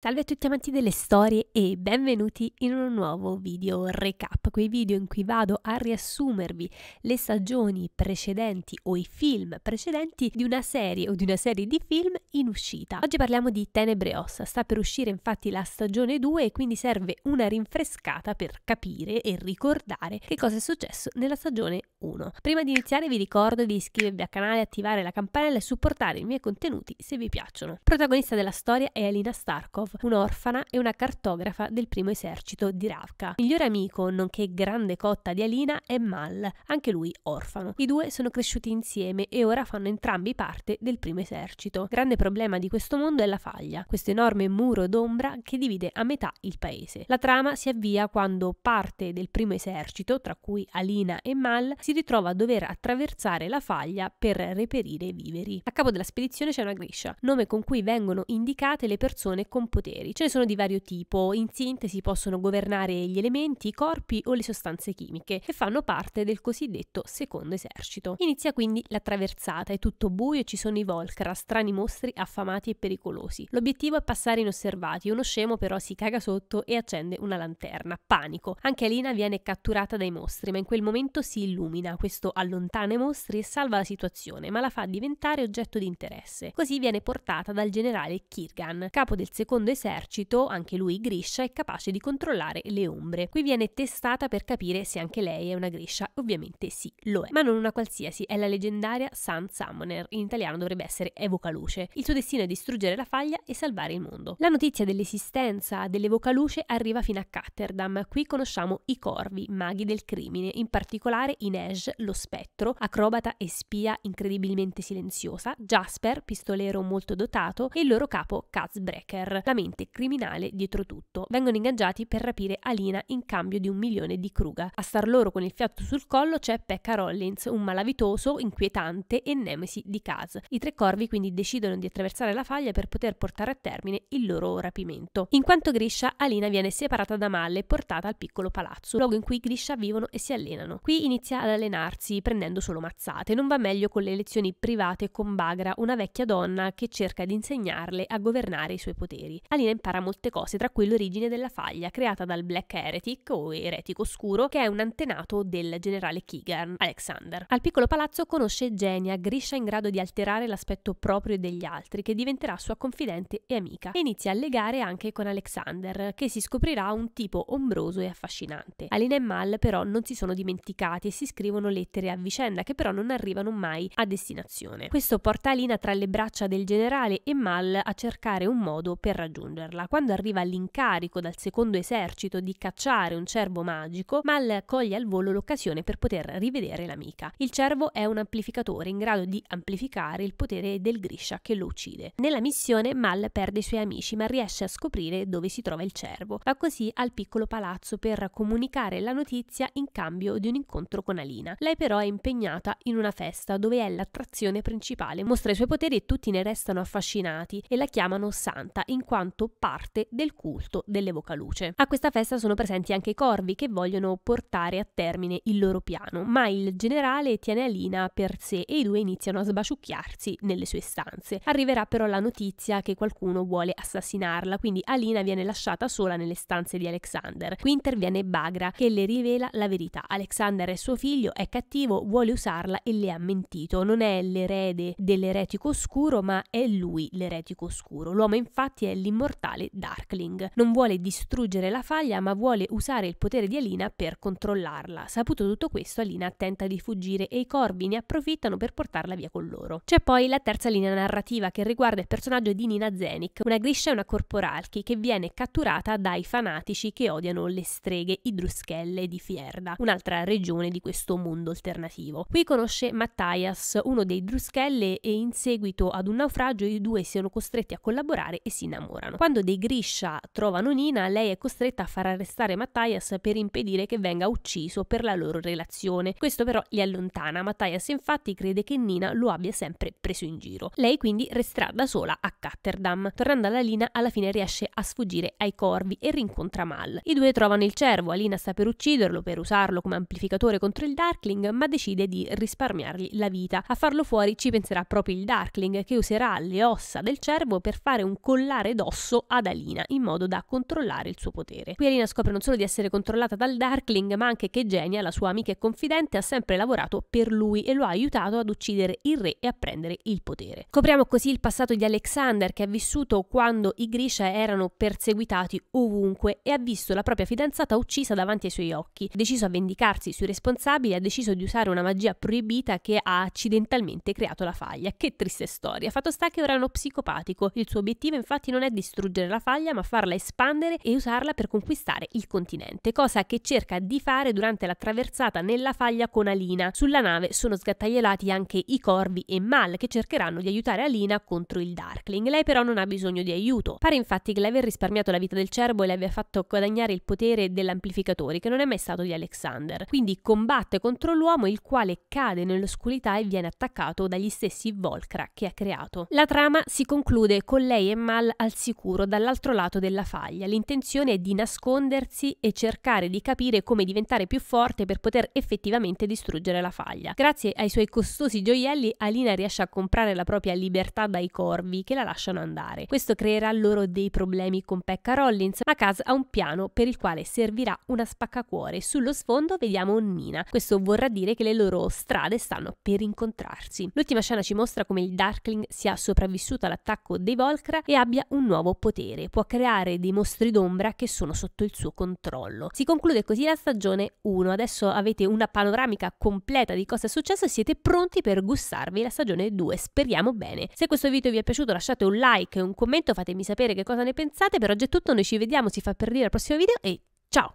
Salve a tutti amanti delle storie e benvenuti in un nuovo video recap, quei video in cui vado a riassumervi le stagioni precedenti o i film precedenti di una serie o di una serie di film in uscita. Oggi parliamo di Tenebre Ossa, sta per uscire infatti la stagione 2 e quindi serve una rinfrescata per capire e ricordare che cosa è successo nella stagione 1. Prima di iniziare vi ricordo di iscrivervi al canale, attivare la campanella e supportare i miei contenuti se vi piacciono. Protagonista della storia è Alina Starkov Kosov, un'orfana e una cartografa del primo esercito di Ravka. Migliore amico, nonché grande cotta di Alina, è Mal, anche lui orfano. I due sono cresciuti insieme e ora fanno entrambi parte del primo esercito. Grande problema di questo mondo è la faglia, questo enorme muro d'ombra che divide a metà il paese. La trama si avvia quando parte del primo esercito, tra cui Alina e Mal, si ritrova a dover attraversare la faglia per reperire viveri. A capo della spedizione c'è una Grisha, nome con cui vengono indicate le persone componenti poteri. Ce ne sono di vario tipo, in sintesi possono governare gli elementi, i corpi o le sostanze chimiche e fanno parte del cosiddetto secondo esercito. Inizia quindi la traversata, è tutto buio e ci sono i Volcra, strani mostri affamati e pericolosi. L'obiettivo è passare inosservati, uno scemo però si caga sotto e accende una lanterna. Panico. Anche Alina viene catturata dai mostri, ma in quel momento si illumina, questo allontana i mostri e salva la situazione, ma la fa diventare oggetto di interesse. Così viene portata dal generale Kirgan, capo del secondo secondo esercito, anche lui Griscia, è capace di controllare le ombre. Qui viene testata per capire se anche lei è una Griscia. Ovviamente sì, lo è. Ma non una qualsiasi, è la leggendaria Sun Summoner. In italiano dovrebbe essere Evoca Luce. Il suo destino è distruggere la faglia e salvare il mondo. La notizia dell'esistenza dell'Evoca Luce arriva fino a Catterdam. Qui conosciamo i corvi, maghi del crimine, in particolare Inej, lo spettro, acrobata e spia incredibilmente silenziosa, Jasper, pistolero molto dotato, e il loro capo Kazbreaker. La veramente criminale dietro tutto. Vengono ingaggiati per rapire Alina in cambio di un milione di Kruga. A star loro con il fiato sul collo c'è Pekka Rollins, un malavitoso, inquietante e nemesi di Kaz. I tre corvi quindi decidono di attraversare la faglia per poter portare a termine il loro rapimento. In quanto Grisha, Alina viene separata da Malle e portata al piccolo palazzo, luogo in cui Grisha vivono e si allenano. Qui inizia ad allenarsi prendendo solo mazzate. Non va meglio con le lezioni private con Bagra, una vecchia donna che cerca di insegnarle a governare i suoi poteri. Alina impara molte cose, tra cui l'origine della faglia, creata dal Black Heretic o Eretico Oscuro, che è un antenato del generale Kigan, Alexander. Al piccolo palazzo conosce Genia, griscia in grado di alterare l'aspetto proprio degli altri, che diventerà sua confidente e amica, e inizia a legare anche con Alexander, che si scoprirà un tipo ombroso e affascinante. Alina e Mal però non si sono dimenticati e si scrivono lettere a vicenda che però non arrivano mai a destinazione. Questo porta Alina tra le braccia del generale e Mal a cercare un modo per raggiungere raggiungerla. Quando arriva l'incarico dal secondo esercito di cacciare un cervo magico, Mal coglie al volo l'occasione per poter rivedere l'amica. Il cervo è un amplificatore in grado di amplificare il potere del Grisha che lo uccide. Nella missione Mal perde i suoi amici ma riesce a scoprire dove si trova il cervo. Va così al piccolo palazzo per comunicare la notizia in cambio di un incontro con Alina. Lei però è impegnata in una festa dove è l'attrazione principale, mostra i suoi poteri e tutti ne restano affascinati e la chiamano Santa in quanto quanto parte del culto dell'evoca luce. A questa festa sono presenti anche i corvi che vogliono portare a termine il loro piano, ma il generale tiene Alina per sé e i due iniziano a sbaciucchiarsi nelle sue stanze. Arriverà però la notizia che qualcuno vuole assassinarla, quindi Alina viene lasciata sola nelle stanze di Alexander. Qui interviene Bagra che le rivela la verità. Alexander è suo figlio, è cattivo, vuole usarla e le ha mentito. Non è l'erede dell'eretico oscuro, ma è lui l'eretico oscuro. L'uomo infatti è l'immagine immortale Darkling. Non vuole distruggere la faglia ma vuole usare il potere di Alina per controllarla. Saputo tutto questo Alina tenta di fuggire e i corvi ne approfittano per portarla via con loro. C'è poi la terza linea narrativa che riguarda il personaggio di Nina Zenik, una grisciana corporalchi che viene catturata dai fanatici che odiano le streghe idruschelle di Fierda, un'altra regione di questo mondo alternativo. Qui conosce Matthias, uno dei druschelle e in seguito ad un naufragio i due siano costretti a collaborare e si innamorano lavorano. Quando dei Grisha trovano Nina, lei è costretta a far arrestare Matthias per impedire che venga ucciso per la loro relazione. Questo però li allontana. Matthias infatti crede che Nina lo abbia sempre preso in giro. Lei quindi resterà da sola a Catterdam. Tornando alla Lina, alla fine riesce a sfuggire ai corvi e rincontra Mal. I due trovano il cervo, Alina sta per ucciderlo per usarlo come amplificatore contro il Darkling, ma decide di risparmiargli la vita. A farlo fuori ci penserà proprio il Darkling, che userà le ossa del cervo per fare un collare d'osso addosso ad Alina in modo da controllare il suo potere. Qui Alina scopre non solo di essere controllata dal Darkling, ma anche che Genia, la sua amica e confidente, ha sempre lavorato per lui e lo ha aiutato ad uccidere il re e a prendere il potere. Copriamo così il passato di Alexander che ha vissuto quando i Grisha erano perseguitati ovunque e ha visto la propria fidanzata uccisa davanti ai suoi occhi. deciso a vendicarsi sui responsabili ha deciso di usare una magia proibita che ha accidentalmente creato la faglia. Che triste storia. Fatto sta che ora è uno psicopatico. Il suo obiettivo infatti non è distruggere la faglia, ma farla espandere e usarla per conquistare il continente, cosa che cerca di fare durante la traversata nella faglia con Alina. Sulla nave sono sgattaiolati anche i corvi e Mal che cercheranno di aiutare Alina contro il Darkling. Lei però non ha bisogno di aiuto. Pare infatti che l'aver risparmiato la vita del cervo le abbia fatto guadagnare il potere dell'amplificatore, che non è mai stato di Alexander. Quindi combatte contro l'uomo, il quale cade nell'oscurità e viene attaccato dagli stessi Volcra che ha creato. La trama si conclude con lei e Mal al sicuro dall'altro lato della faglia. L'intenzione è di nascondersi e cercare di capire come diventare più forte per poter effettivamente distruggere la faglia. Grazie ai suoi costosi gioielli, Alina riesce a comprare la propria libertà dai corvi che la lasciano andare. Questo creerà loro dei problemi con Pecca Rollins, ma Kaz ha un piano per il quale servirà una spaccacuore. Sullo sfondo vediamo Nina. Questo vorrà dire che le loro strade stanno per incontrarsi. L'ultima scena ci mostra come il Darkling sia sopravvissuto all'attacco dei Volcra e abbia un nuovo nuovo potere, può creare dei mostri d'ombra che sono sotto il suo controllo. Si conclude così la stagione 1, adesso avete una panoramica completa di cosa è successo e siete pronti per gustarvi la stagione 2, speriamo bene. Se questo video vi è piaciuto lasciate un like e un commento, fatemi sapere che cosa ne pensate, per oggi è tutto, noi ci vediamo, si fa per dire al prossimo video e ciao!